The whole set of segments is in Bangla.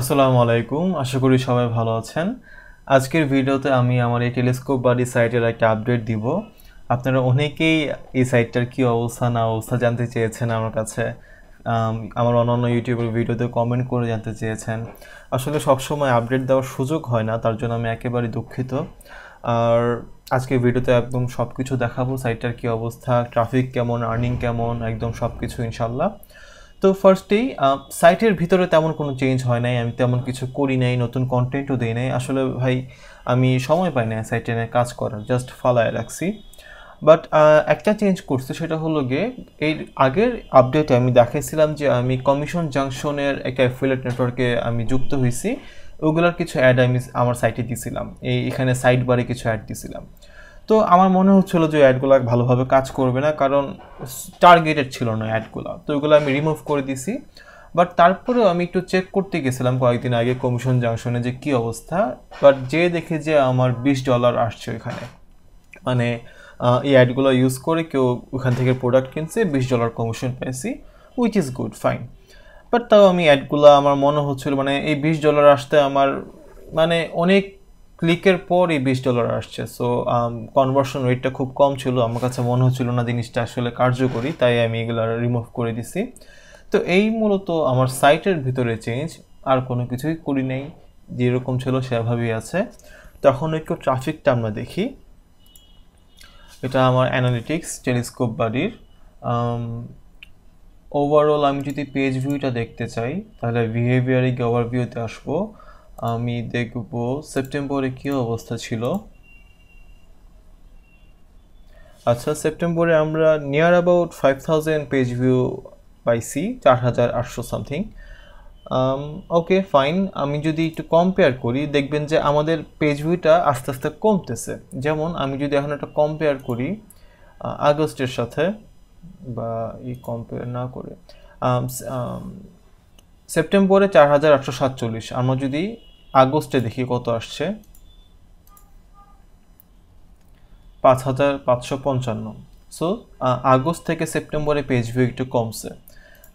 আসসালামু আলাইকুম আশা করি সবাই ভালো আছেন আজকের ভিডিওতে আমি আমার এই টেলিস্কোপ বাড়ি সাইটের একটা আপডেট দিব আপনারা অনেকেই এই সাইটটার কী অবস্থা না অবস্থা জানতে চেয়েছেন আমার কাছে আমার অন্যান্য ইউটিউবের ভিডিওতে কমেন্ট করে জানতে চেয়েছেন আসলে সবসময় আপডেট দেওয়ার সুযোগ হয় না তার জন্য আমি একেবারে দুঃখিত আর আজকের ভিডিওতে একদম সব কিছু দেখাবো সাইটটার কী অবস্থা ট্রাফিক কেমন আর্নিং কেমন একদম সব কিছু ইনশাল্লাহ তো ফার্স্টেই সাইটের ভিতরে তেমন কোনো চেঞ্জ হয় নাই আমি তেমন কিছু করি নাই নতুন কন্টেন্টও দিই নাই আসলে ভাই আমি সময় পাই না সাইটে নিয়ে কাজ করার জাস্ট ফলায় রাখছি বাট একটা চেঞ্জ করছে সেটা হলো গিয়ে এর আগের আপডেটে আমি দেখাইছিলাম যে আমি কমিশন জাংশনের একটা অ্যাফিলেট নেটওয়ার্কে আমি যুক্ত হয়েছি ওগুলোর কিছু অ্যাড আমি আমার সাইটে দিছিলাম এই এখানে সাইট বারে কিছু অ্যাড দিছিলাম তো আমার মনে হচ্ছিলো যে অ্যাডগুলো ভালোভাবে কাজ করবে না কারণ টার্গেটেড ছিল না অ্যাডগুলো তো ওইগুলো আমি রিমুভ করে দিছি বাট তারপরেও আমি একটু চেক করতে গেছিলাম কয়েকদিন আগে কমিশন জাংশনে যে কি অবস্থা বাট যে দেখে যে আমার বিশ ডলার আসছে ওইখানে মানে এই অ্যাডগুলো ইউজ করে কেউ ওখান থেকে প্রোডাক্ট কিনছে বিশ ডলার কমিশন পেয়েছি which is good fine but তাও আমি অ্যাডগুলো আমার মনে হচ্ছিল মানে এই বিশ ডলার আসতে আমার মানে অনেক ক্লিকের পর এই বিশ ডলার আসছে সো কনভার্সন রেটটা খুব কম ছিল আমার কাছে মনে হচ্ছিল না জিনিসটা আসলে কার্যকরী তাই আমি এগুলো রিমুভ করে দিছি তো এই মূলত আমার সাইটের ভিতরে চেঞ্জ আর কোনো কিছুই করি নাই যেরকম ছিল সেভাবেই আছে তখন একটু ট্রাফিকটা আমরা দেখি এটা আমার অ্যানালিটিক্স টেলিস্কোপ বাড়ির ওভারঅল um, আমি যদি পেজ ভিউটা দেখতে চাই তাহলে বিহেভিয়ারে ওভারভিউতে আসবো আমি দেখব সেপ্টেম্বরে কী অবস্থা ছিল আচ্ছা সেপ্টেম্বরে আমরা near about five thousand page view পাইছি চার হাজার আটশো সামথিং ওকে ফাইন আমি যদি একটু কম্পেয়ার করি দেখবেন যে আমাদের পেজ ভিউটা আস্তে আস্তে কমতেছে যেমন আমি যদি এখন একটা কম্পেয়ার করি আগস্টের সাথে বা ই কম্পেয়ার না করে um, um, সেপ্টেম্বরে চার হাজার একশো সাতচল্লিশ আমরা যদি আগস্টে দেখি কত আসছে পাঁচ হাজার পাঁচশো পঞ্চান্ন সো আগস্ট থেকে সেপ্টেম্বরে পেজ ভিউ একটু কমছে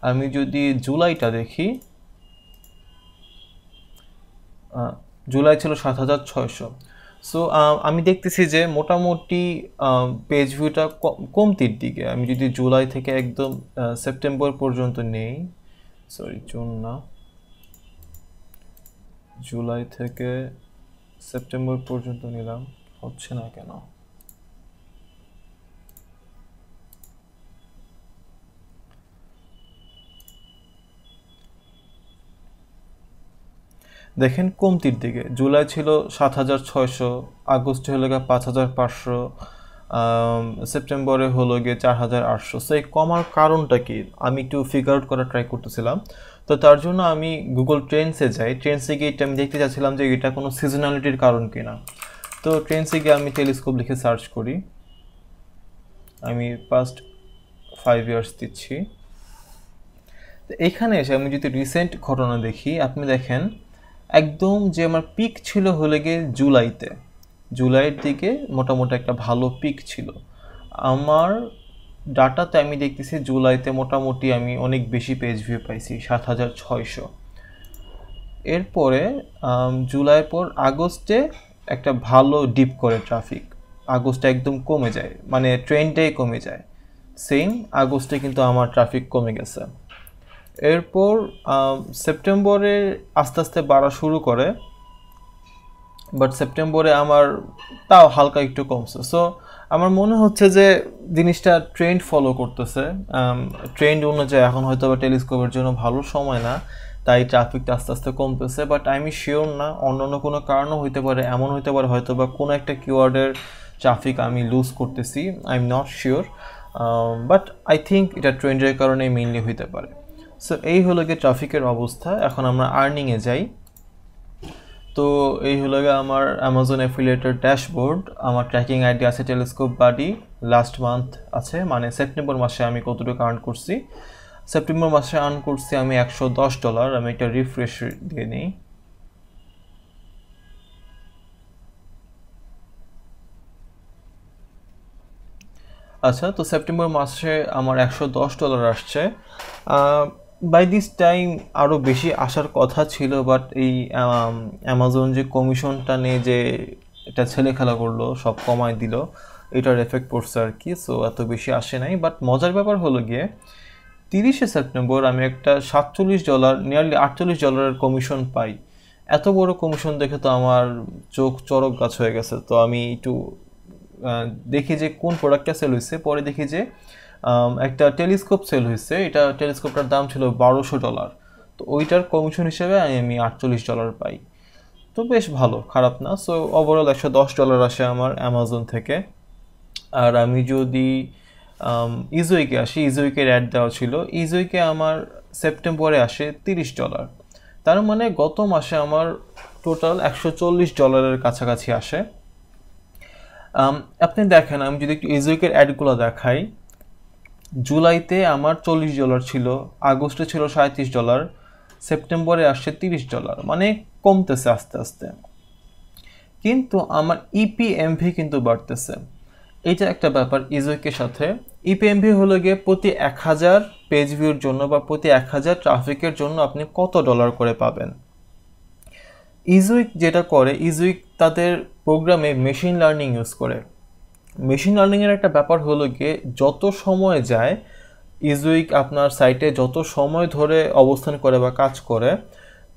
আমি যদি জুলাইটা দেখি জুলাই ছিল সাত হাজার ছয়শো সো আমি দেখতেছি যে মোটামুটি পেজ ভিউটা কমতির দিকে আমি যদি জুলাই থেকে একদম সেপ্টেম্বর পর্যন্ত নেই সরি জুন না জুলাই থেকে সেপ্টেম্বর পর্যন্ত নিলাম হচ্ছে না কেন দেখেন কমতির দিকে জুলাই ছিল সাত হাজার ছয়শো আগস্ট হলে গা পাঁচ হাজার পাঁচশো সেপ্টেম্বরে হলো গিয়ে চার হাজার আটশো সো এই কমার কারণটা কি আমি একটু ফিগার আউট করার ট্রাই করতেছিলাম তো তার জন্য আমি গুগল ট্রেন্ডসে যাই ট্রেন্ডসে গিয়ে আমি দেখতে চাচ্ছিলাম যে এটা কোনো সিজনালিটির কারণ কি না তো ট্রেন্ডসে গিয়ে আমি টেলিস্কোপ লিখে সার্চ করি আমি পাস্ট ফাইভ ইয়ার্স দিচ্ছি এখানে এসে আমি যদি রিসেন্ট ঘটনা দেখি আপনি দেখেন একদম যে আমার পিক ছিল হলে গিয়ে জুলাইতে জুলাইয়ের দিকে মোটামুটি একটা ভালো পিক ছিল আমার ডাটাতে আমি দেখতেছি জুলাইতে মোটামুটি আমি অনেক বেশি পেজ ভিউ পাইছি সাত হাজার ছয়শো এরপরে জুলাই পর আগস্টে একটা ভালো ডিপ করে ট্রাফিক আগস্টে একদম কমে যায় মানে ট্রেনটাই কমে যায় সেম আগস্টে কিন্তু আমার ট্রাফিক কমে গেছে এরপর সেপ্টেম্বরে আস্তে আস্তে বাড়া শুরু করে বাট সেপ্টেম্বরে আমার তাও হালকা একটু কমছে সো আমার মনে হচ্ছে যে জিনিসটা ট্রেন্ড ফলো করতেছে ট্রেন্ড um, অনুযায়ী এখন হয়তো বা টেলিস্কোপের জন্য ভালো সময় না তাই ট্রাফিকটা আস্তে আস্তে কমতেছে বাট আমি শিওর না অন্য অন্য কোনো কারণও হইতে পারে এমন হইতে পারে হয়তো বা কোনো একটা কিওয়ার্ডের ট্রাফিক আমি লুজ করতেছি I am not sure but I think এটা ট্রেন্ডের কারণে মেইনলি হইতে পারে সো এই হলো গিয়ে ট্রাফিকের অবস্থা এখন আমরা আর্নিংয়ে যাই তো এই হলো গিয়ে আমার অ্যামাজন অ্যাফিলিয়েটের ড্যাশবোর্ড আমার ট্র্যাকিং আইডি আছে টেলিস্কোপ বাডি লাস্ট মান্থ আছে মানে সেপ্টেম্বর মাসে আমি কতটুকু আর্ন করছি সেপ্টেম্বর মাসে আর্ন করছি আমি একশো দশ ডলার আমি একটা রিফ্রেশ দিয়ে নিই আচ্ছা তো সেপ্টেম্বর মাসে আমার একশো দশ ডলার আসছে বাই দিস টাইম আরও বেশি আসার কথা ছিল বাট এই অ্যামাজন যে কমিশনটা নিয়ে যে এটা ছেলে খেলা করলো সব কমায় দিল এটার এফেক্ট পড়ছে আর কি সো এত বেশি আসে নাই বাট মজার ব্যাপার হলো গিয়ে তিরিশে সেপ্টেম্বর আমি একটা সাতচল্লিশ ডলার নিয়ারলি আটচল্লিশ ডলারের কমিশন পাই এত বড় কমিশন দেখে তো আমার চোখ চরক গাছ হয়ে গেছে তো আমি একটু দেখি যে কোন প্রোডাক্টটা সেল হয়েছে পরে দেখি যে একটা টেলিস্কোপ সেল হয়েছে এটা টেলিস্কোপটার দাম ছিল বারোশো ডলার তো ওইটার কমিশন হিসেবে আমি আটচল্লিশ ডলার পাই তো বেশ ভালো খারাপ না সো ওভারঅল একশো দশ ডলার আসে আমার অ্যামাজন থেকে আর আমি যদি ইজোইকে আসি ইজোইকে অ্যাড দেওয়া ছিল ইজোইকে আমার সেপ্টেম্বরে আসে তিরিশ ডলার তার মানে গত মাসে আমার টোটাল একশো চল্লিশ ডলারের কাছাকাছি আসে আপনি দেখেন আমি যদি একটু ইজোইকের অ্যাডগুলো দেখাই জুলাইতে আমার চল্লিশ ডলার ছিল আগস্টে ছিল সাঁত্রিশ ডলার সেপ্টেম্বরে আসছে তিরিশ ডলার মানে কমতেছে আস্তে আস্তে কিন্তু আমার ইপিএমভি e কিন্তু বাড়তেছে এটা একটা ব্যাপার ইজোকের সাথে ইপিএমভি e হলো গিয়ে প্রতি এক হাজার পেজ ভিউর জন্য বা প্রতি এক হাজার ট্রাফিকের জন্য আপনি কত ডলার করে পাবেন ইজুইক যেটা করে ইজুইক তাদের প্রোগ্রামে মেশিন লার্নিং ইউজ করে মেশিন লার্নিংয়ের একটা ব্যাপার হলো গিয়ে যত সময় যায় ইজুইক আপনার সাইটে যত সময় ধরে অবস্থান করে বা কাজ করে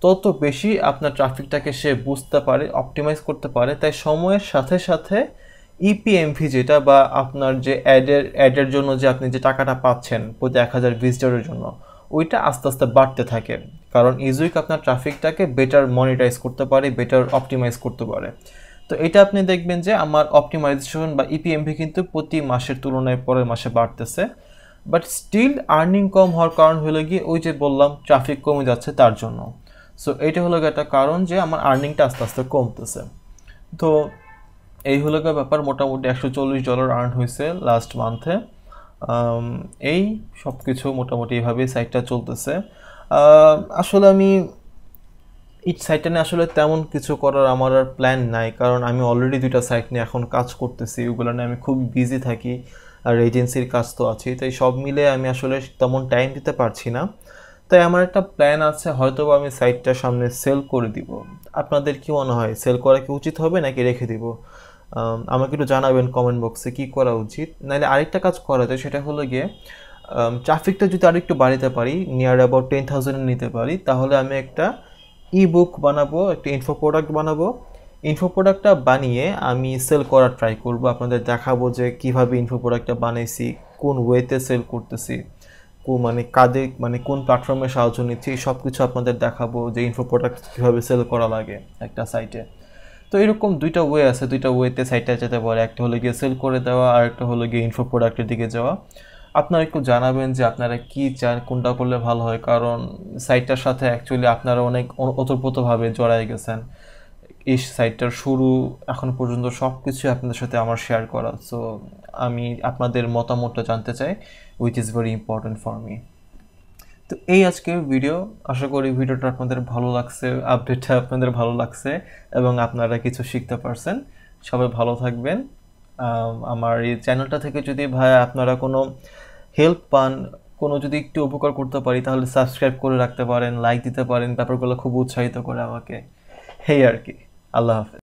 তত বেশি আপনার ট্রাফিকটাকে সে বুঝতে পারে অপটিমাইজ করতে পারে তাই সময়ের সাথে সাথে ইপিএমভি e যেটা বা আপনার যে অ্যাডের অ্যাডের জন্য যে আপনি যে টাকাটা পাচ্ছেন প্রতি এক হাজার ভিজিটারের জন্য ওইটা আস্তে আস্তে বাড়তে থাকে কারণ ইজুইক আপনার ট্রাফিকটাকে বেটার মনিটাইজ করতে পারে বেটার অপটিমাইজ করতে পারে তো এটা আপনি দেখবেন যে আমার অপটিমাইজেশন বা ইপিএমভি e কিন্তু প্রতি মাসের তুলনায় পরের মাসে বাড়তেছে বাট স্টিল আর্নিং কম হওয়ার কারণ হলো গিয়ে ওই যে বললাম ট্রাফিক কমে যাচ্ছে তার জন্য সো এটা হলো একটা কারণ যে আমার আর্নিংটা আস্তে আস্তে কমতেছে তো এই হলো ব্যাপার মোটামুটি একশো চল্লিশ ডলার আর্ন হয়েছে লাস্ট মান্থে এই সব কিছু মোটামুটি এভাবেই সাইটটা চলতেছে আসলে আমি এই সাইটটা নিয়ে আসলে তেমন কিছু করার আমার আর প্ল্যান নাই কারণ আমি অলরেডি দুইটা সাইট নিয়ে এখন কাজ করতেছি ওগুলো নিয়ে আমি খুব বিজি থাকি আর এজেন্সির কাজ তো আছেই তাই সব মিলে আমি আসলে তেমন টাইম দিতে পারছি না তাই আমার একটা প্ল্যান আছে হয়তো আমি সাইটটা সামনে সেল করে দিব আপনাদের কি মনে হয় সেল করা কি উচিত হবে নাকি রেখে দিব আমাকে একটু জানাবেন কমেন্ট বক্সে কি করা উচিত নাহলে আরেকটা কাজ করা যায় সেটা হলো গিয়ে ট্রাফিকটা যদি আরেকটু বাড়াতে পারি নিয়ার অ্যাবাউট টেন থাউজেন্ডে নিতে পারি তাহলে আমি একটা ই বুক বানাবো একটা ইনফো প্রোডাক্ট বানাবো ইনফো প্রোডাক্টটা বানিয়ে আমি সেল করার ট্রাই করব আপনাদের দেখাবো যে কিভাবে ইনফো প্রোডাক্টটা বানাইছি কোন ওয়েতে সেল করতেছি মানে কাদের মানে কোন প্ল্যাটফর্মে সাহায্য নিচ্ছি সব কিছু আপনাদের দেখাবো যে ইনফো প্রোডাক্ট কীভাবে সেল করা লাগে একটা সাইটে তো এরকম দুইটা ওয়ে আছে দুইটা ওয়েতে সাইটটা যেতে পারে একটা হলো গিয়ে সেল করে দেওয়া আর একটা হলো গিয়ে ইনফো প্রোডাক্টের দিকে যাওয়া আপনারা একটু জানাবেন যে আপনারা কি চান কোনটা করলে ভালো হয় কারণ সাইটটার সাথে অ্যাকচুয়ালি আপনারা অনেক ওতপ্রোতভাবে জড়ায় গেছেন এই সাইটটার শুরু এখন পর্যন্ত সব কিছুই আপনাদের সাথে আমার শেয়ার করা সো আমি আপনাদের মতামতটা জানতে চাই which is very important for me তো এই আজকের ভিডিও আশা করি ভিডিওটা আপনাদের ভালো লাগছে আপডেটটা আপনাদের ভালো লাগছে এবং আপনারা কিছু শিখতে পারছেন সবাই ভালো থাকবেন আমার এই চ্যানেলটা থেকে যদি ভাই আপনারা কোনো হেল্প পান কোনো যদি একটু উপকার করতে পারি তাহলে সাবস্ক্রাইব করে রাখতে পারেন লাইক দিতে পারেন ব্যাপারগুলো খুব উৎসাহিত করে আমাকে হেই আর কি আল্লাহ হাফেজ